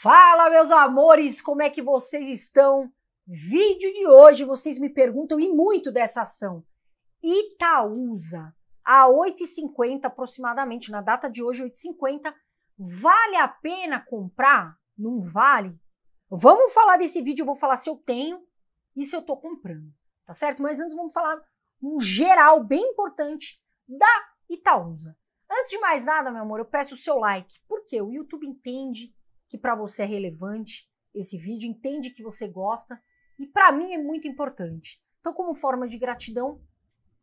Fala, meus amores, como é que vocês estão? Vídeo de hoje, vocês me perguntam e muito dessa ação. Itaúsa, a 8,50 aproximadamente, na data de hoje, 8,50, vale a pena comprar? Não vale? Vamos falar desse vídeo, eu vou falar se eu tenho e se eu tô comprando, tá certo? Mas antes vamos falar um geral bem importante da Itaúsa. Antes de mais nada, meu amor, eu peço o seu like, porque o YouTube entende que para você é relevante esse vídeo, entende que você gosta e para mim é muito importante. Então, como forma de gratidão,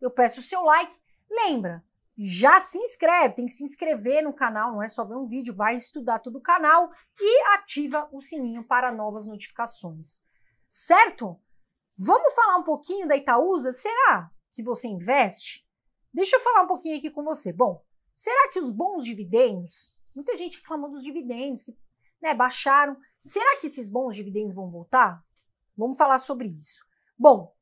eu peço o seu like. Lembra, já se inscreve, tem que se inscrever no canal, não é só ver um vídeo, vai estudar todo o canal e ativa o sininho para novas notificações. Certo? Vamos falar um pouquinho da Itaúsa? Será que você investe? Deixa eu falar um pouquinho aqui com você. Bom, será que os bons dividendos, muita gente reclama dos dividendos, que né, baixaram. Será que esses bons dividendos vão voltar? Vamos falar sobre isso. Bom,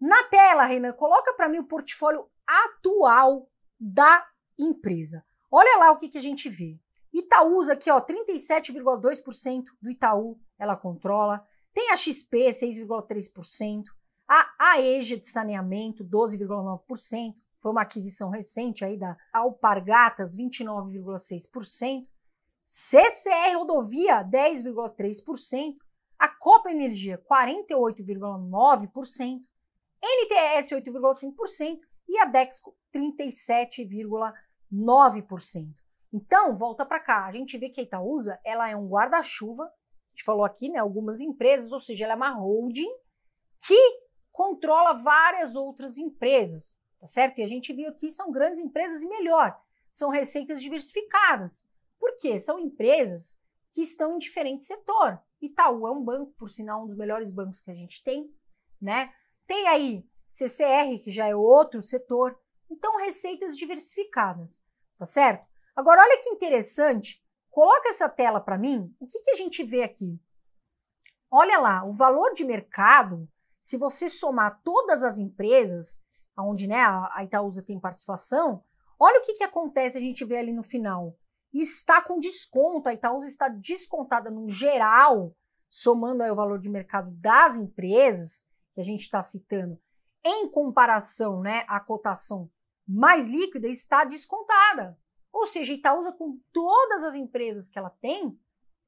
na tela, Renan, coloca para mim o portfólio atual da empresa. Olha lá o que, que a gente vê. Itaúsa aqui, ó, 37,2% do Itaú ela controla. Tem a XP, 6,3%. A AEG de saneamento, 12,9%. Foi uma aquisição recente aí da Alpargatas, 29,6%. CCR Rodovia 10,3%, a Copa Energia 48,9%, NTS 8,5% e a Dexco 37,9%. Então, volta para cá, a gente vê que a Itaúsa ela é um guarda-chuva, a gente falou aqui, né, algumas empresas, ou seja, ela é uma holding que controla várias outras empresas, tá certo? E a gente viu aqui são grandes empresas e melhor, são receitas diversificadas. Porque são empresas que estão em diferente setor. Itaú é um banco, por sinal, um dos melhores bancos que a gente tem, né? Tem aí CCR, que já é outro setor. Então, receitas diversificadas, tá certo? Agora, olha que interessante. Coloca essa tela para mim. O que, que a gente vê aqui? Olha lá, o valor de mercado, se você somar todas as empresas, onde né, a Itaúsa tem participação, olha o que, que acontece, a gente vê ali no final está com desconto. A Itaúsa está descontada no geral, somando aí o valor de mercado das empresas, que a gente está citando, em comparação né, à cotação mais líquida, está descontada. Ou seja, a Itaúsa, com todas as empresas que ela tem,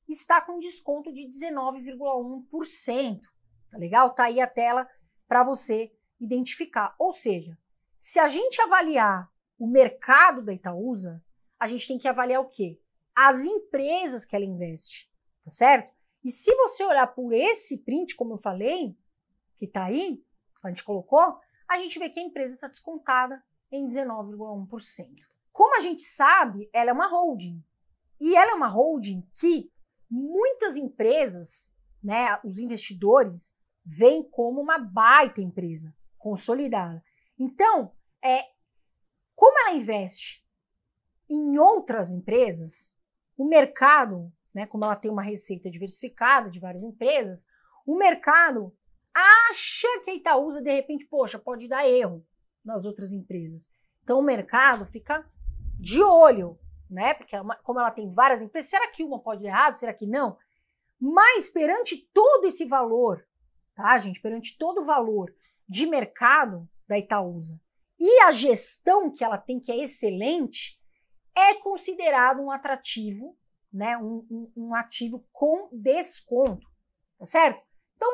está com desconto de 19,1%. Tá legal? Tá aí a tela para você identificar. Ou seja, se a gente avaliar o mercado da Itaúsa, a gente tem que avaliar o quê? As empresas que ela investe, tá certo? E se você olhar por esse print, como eu falei, que tá aí, a gente colocou, a gente vê que a empresa está descontada em 19,1%. Como a gente sabe, ela é uma holding. E ela é uma holding que muitas empresas, né, os investidores, veem como uma baita empresa consolidada. Então, é, como ela investe em outras empresas, o mercado, né, como ela tem uma receita diversificada de várias empresas, o mercado acha que a Itaúsa, de repente, poxa, pode dar erro nas outras empresas. Então o mercado fica de olho, né? Porque ela, é como ela tem várias empresas, será que uma pode dar errado? Será que não? Mas perante todo esse valor, tá, gente? Perante todo o valor de mercado da Itaúsa e a gestão que ela tem, que é excelente, é considerado um atrativo, né, um, um, um ativo com desconto, tá certo? Então,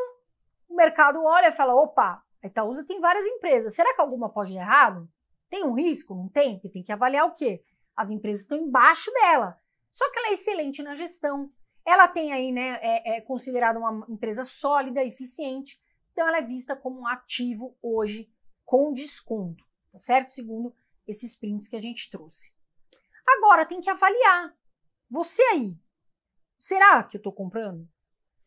o mercado olha e fala, opa, a Itaúsa tem várias empresas, será que alguma pode ir errado? Tem um risco? Não tem? Porque tem que avaliar o quê? As empresas que estão embaixo dela. Só que ela é excelente na gestão, ela tem aí, né, é, é considerada uma empresa sólida, eficiente, então ela é vista como um ativo hoje com desconto, tá certo? Segundo esses prints que a gente trouxe. Agora tem que avaliar. Você aí, será que eu estou comprando? O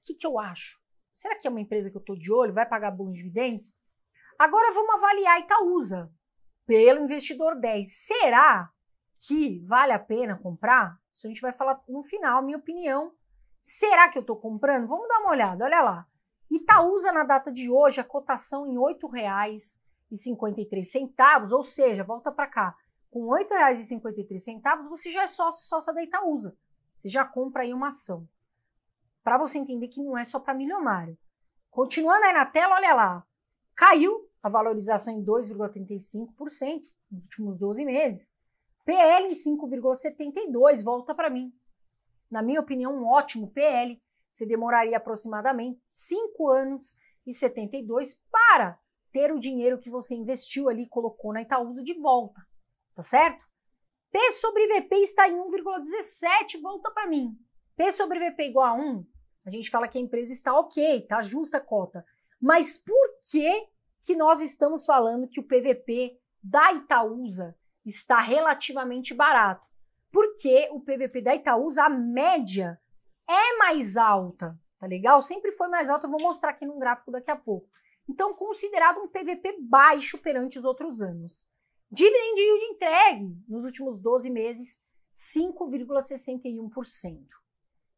que, que eu acho? Será que é uma empresa que eu estou de olho? Vai pagar bons dividendos? Agora vamos avaliar Itaúsa pelo investidor 10. Será que vale a pena comprar? Isso a gente vai falar no final, minha opinião. Será que eu estou comprando? Vamos dar uma olhada, olha lá. Itaúsa, na data de hoje, a cotação em R$ 8,53, ou seja, volta para cá, com R$ 8,53, você já é sócio sócia da Itaúsa. Você já compra aí uma ação. Para você entender que não é só para milionário. Continuando aí na tela, olha lá. Caiu a valorização em 2,35% nos últimos 12 meses. PL em 5,72, volta para mim. Na minha opinião, um ótimo PL. Você demoraria aproximadamente 5 anos e 72 para ter o dinheiro que você investiu ali, colocou na Itaúsa de volta tá certo? P sobre VP está em 1,17, volta para mim. P sobre VP igual a 1, a gente fala que a empresa está ok, tá justa a cota. Mas por que, que nós estamos falando que o PVP da Itaúsa está relativamente barato? Porque o PVP da Itaúsa, a média, é mais alta, tá legal? Sempre foi mais alta, eu vou mostrar aqui num gráfico daqui a pouco. Então, considerado um PVP baixo perante os outros anos. Dividend yield entregue nos últimos 12 meses, 5,61%.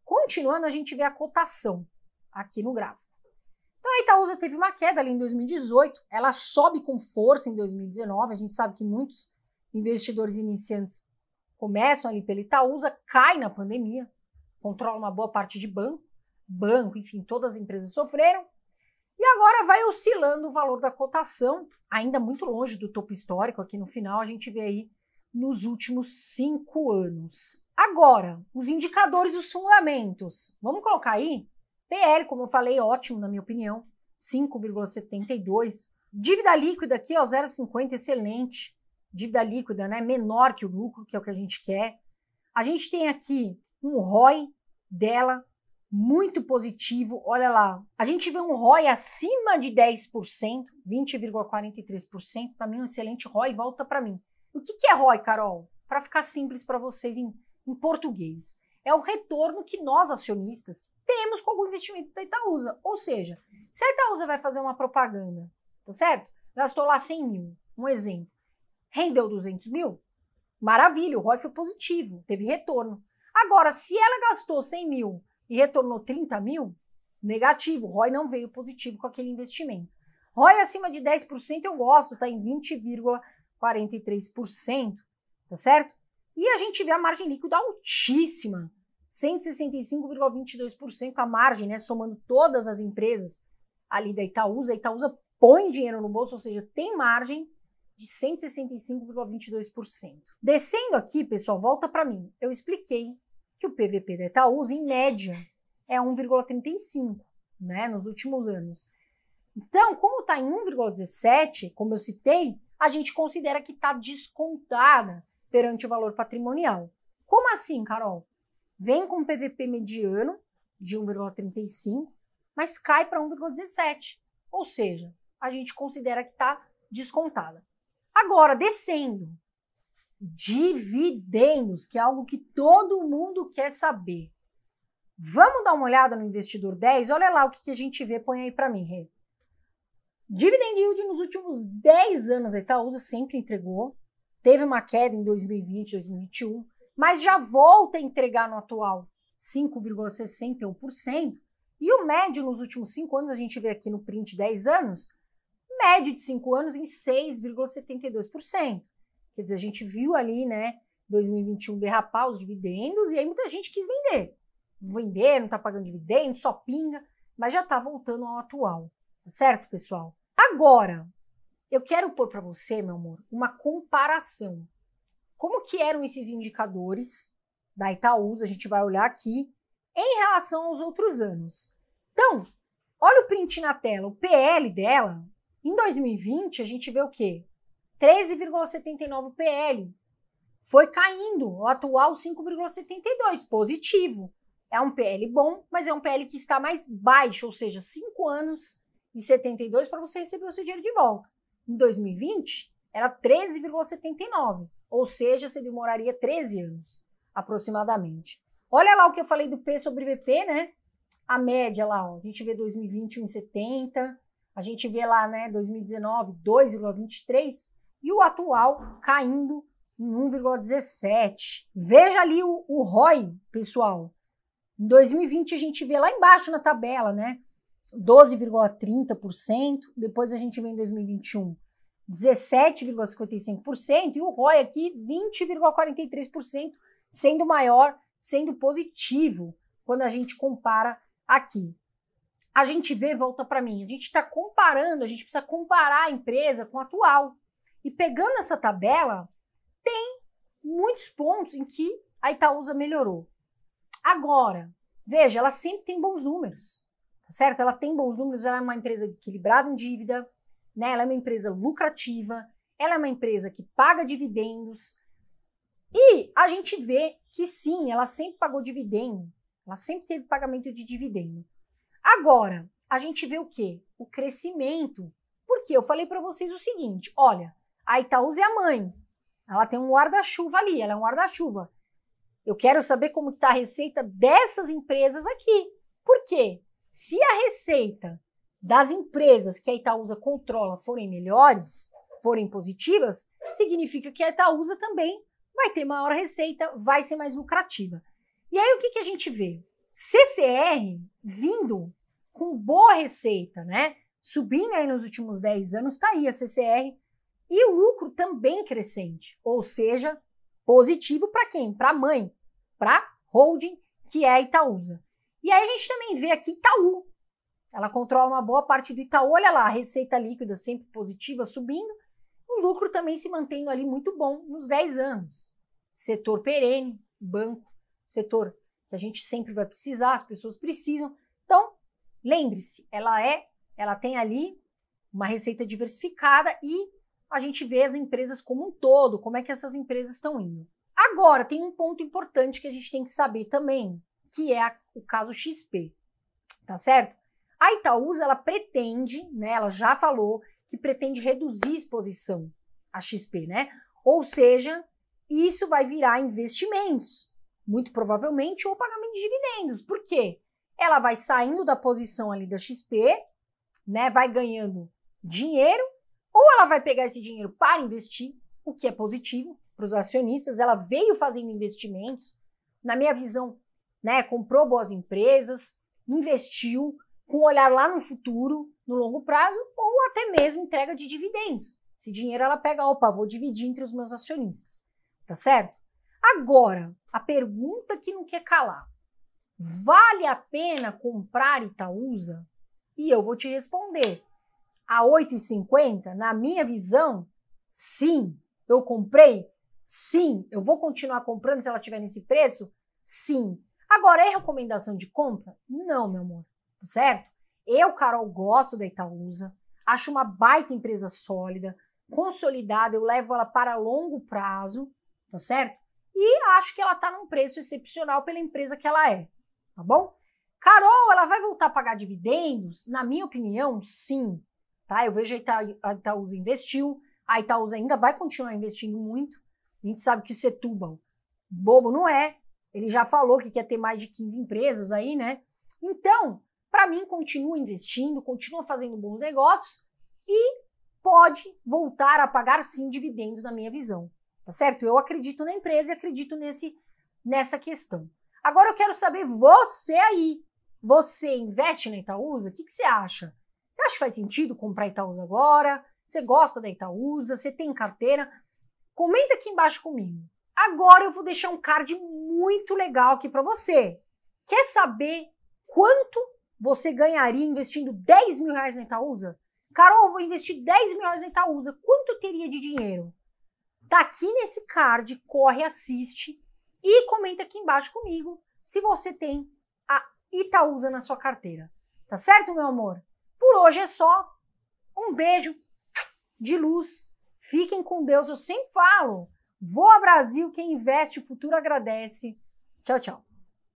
Continuando, a gente vê a cotação aqui no gráfico. Então a Itaúsa teve uma queda ali em 2018, ela sobe com força em 2019, a gente sabe que muitos investidores iniciantes começam ali pela Itaúsa, cai na pandemia, controla uma boa parte de banco, banco, enfim, todas as empresas sofreram, e agora vai oscilando o valor da cotação, ainda muito longe do topo histórico, aqui no final a gente vê aí nos últimos cinco anos. Agora, os indicadores os fundamentos. Vamos colocar aí? PL, como eu falei, ótimo na minha opinião, 5,72. Dívida líquida aqui, ó, 0,50, excelente. Dívida líquida, né, menor que o lucro, que é o que a gente quer. A gente tem aqui um ROI dela muito positivo. Olha lá, a gente vê um ROI acima de 10%, 20,43%. Para mim, um excelente ROI. Volta para mim. O que, que é ROI, Carol? Para ficar simples para vocês em, em português, é o retorno que nós, acionistas, temos com algum investimento da Itaúsa. Ou seja, se a Itaúsa vai fazer uma propaganda, tá certo? Gastou lá 100 mil, um exemplo. Rendeu 200 mil? Maravilha, o ROI foi positivo, teve retorno. Agora, se ela gastou 100 mil e retornou 30 mil, negativo. ROI não veio positivo com aquele investimento. ROI acima de 10% eu gosto, está em 20,43%, tá certo? E a gente vê a margem líquida altíssima, 165,22% a margem, né? Somando todas as empresas ali da Itaúsa. A Itaúsa põe dinheiro no bolso, ou seja, tem margem de 165,22%. Descendo aqui, pessoal, volta para mim. Eu expliquei que o PVP da Itaúsa, em média, é 1,35 né, nos últimos anos. Então, como está em 1,17, como eu citei, a gente considera que está descontada perante o valor patrimonial. Como assim, Carol? Vem com um PVP mediano de 1,35, mas cai para 1,17. Ou seja, a gente considera que está descontada. Agora, descendo dividendos, que é algo que todo mundo quer saber. Vamos dar uma olhada no investidor 10? Olha lá o que, a gente vê, põe aí para mim, Rê. Dividend yield nos últimos 10 anos, a Itaúsa tá? sempre entregou. Teve uma queda em 2020, 2021, mas já volta a entregar no atual 5,61%. E o médio nos últimos 5 anos, a gente vê aqui no print 10 anos, médio de 5 anos em 6,72%. Quer dizer, a gente viu ali, né, 2021 derrapar os dividendos e aí muita gente quis vender. Vender, não está pagando dividendos, só pinga, mas já está voltando ao atual. Tá certo, pessoal? Agora, eu quero pôr para você, meu amor, uma comparação. Como que eram esses indicadores da Itaúsa? A gente vai olhar aqui em relação aos outros anos. Então, olha o print na tela. O PL dela, em 2020, a gente vê o quê? 13,79 PL. Foi caindo, o atual 5,72, positivo. É um PL bom, mas é um PL que está mais baixo, ou seja, 5 anos e 72 para você receber o seu dinheiro de volta. Em 2020, era 13,79, ou seja, você demoraria 13 anos, aproximadamente. Olha lá o que eu falei do P sobre VP né? A média lá, ó, a gente vê 2020 1,70 a gente vê lá, né, 2019, 2,23, e o atual caindo em 1,17. Veja ali o, o ROI, pessoal. Em 2020 a gente vê lá embaixo na tabela, né? 12,30%, depois a gente vê em 2021 17,55% e o ROI aqui 20,43%, sendo maior, sendo positivo quando a gente compara aqui. A gente vê, volta para mim, a gente está comparando, a gente precisa comparar a empresa com a atual. E pegando essa tabela, tem muitos pontos em que a Itaúsa melhorou. Agora, veja, ela sempre tem bons números, tá certo? Ela tem bons números, ela é uma empresa equilibrada em dívida, né? ela é uma empresa lucrativa, ela é uma empresa que paga dividendos. E a gente vê que sim, ela sempre pagou dividendo, ela sempre teve pagamento de dividendo. Agora, a gente vê o quê? O crescimento. Porque eu falei para vocês o seguinte, olha, a Itaúsa é a mãe. Ela tem um guarda-chuva ali, ela é um guarda-chuva. Eu quero saber como está a receita dessas empresas aqui. Por quê? Se a receita das empresas que a Itaúsa controla forem melhores, forem positivas, significa que a Itaúsa também vai ter maior receita, vai ser mais lucrativa. E aí o que, que a gente vê? CCR vindo com boa receita, né? Subindo aí nos últimos 10 anos, está aí a CCR e o lucro também crescente, ou seja, positivo para quem? Para a mãe, para holding, que é a Itaúsa. E aí a gente também vê aqui Itaú. Ela controla uma boa parte do Itaú. Olha lá, a receita líquida sempre positiva, subindo. O lucro também se mantendo ali muito bom nos 10 anos. Setor perene, banco, setor que a gente sempre vai precisar, as pessoas precisam. Então, lembre-se, ela é, ela tem ali uma receita diversificada e a gente vê as empresas como um todo, como é que essas empresas estão indo. Agora, tem um ponto importante que a gente tem que saber também, que é a, o caso XP, tá certo? A Itaúsa, ela pretende, né, ela já falou que pretende reduzir exposição à XP, né? Ou seja, isso vai virar investimentos, muito provavelmente, ou pagamento de dividendos. Por quê? Ela vai saindo da posição ali da XP, né, vai ganhando dinheiro ou ela vai pegar esse dinheiro para investir, o que é positivo para os acionistas, ela veio fazendo investimentos, na minha visão, né, comprou boas empresas, investiu com olhar lá no futuro, no longo prazo, ou até mesmo entrega de dividendos. Esse dinheiro ela pega, opa, vou dividir entre os meus acionistas, tá certo? Agora, a pergunta que não quer calar: vale a pena comprar Itaúsa? E eu vou te responder a 8,50? Na minha visão, sim. Eu comprei? Sim. Eu vou continuar comprando se ela tiver nesse preço? Sim. Agora, é recomendação de compra? Não, meu amor, certo? Eu, Carol, gosto da Itaúsa, acho uma baita empresa sólida, consolidada, eu levo ela para longo prazo, tá certo? E acho que ela está num preço excepcional pela empresa que ela é, tá bom? Carol, ela vai voltar a pagar dividendos? Na minha opinião, sim. Tá? Eu vejo a, Ita a Itaúsa investiu, a tá Itaúsa ainda vai continuar investindo muito. A gente sabe que o Setúbal, bobo não é, ele já falou que quer ter mais de 15 empresas aí, né? Então, para mim, continua investindo, continua fazendo bons negócios e pode voltar a pagar sim dividendos, na minha visão. Tá certo? Eu acredito na empresa e acredito nesse, nessa questão. Agora eu quero saber você aí. Você investe na Itaúsa? O que, que você acha? Você acha que faz sentido comprar Itaúsa agora? Você gosta da Itaúsa? Você tem carteira? Comenta aqui embaixo comigo. Agora eu vou deixar um card muito legal aqui para você. Quer saber quanto você ganharia investindo 10 mil reais na Itaúsa? Carol, vou investir 10 mil reais na Itaúsa. Quanto teria de dinheiro? Tá aqui nesse card, corre, assiste e comenta aqui embaixo comigo se você tem a Itaúsa na sua carteira. Tá certo, meu amor? Por hoje é só. Um beijo de luz. Fiquem com Deus. Eu sempre falo. Vou a Brasil, quem investe, o futuro agradece. Tchau, tchau.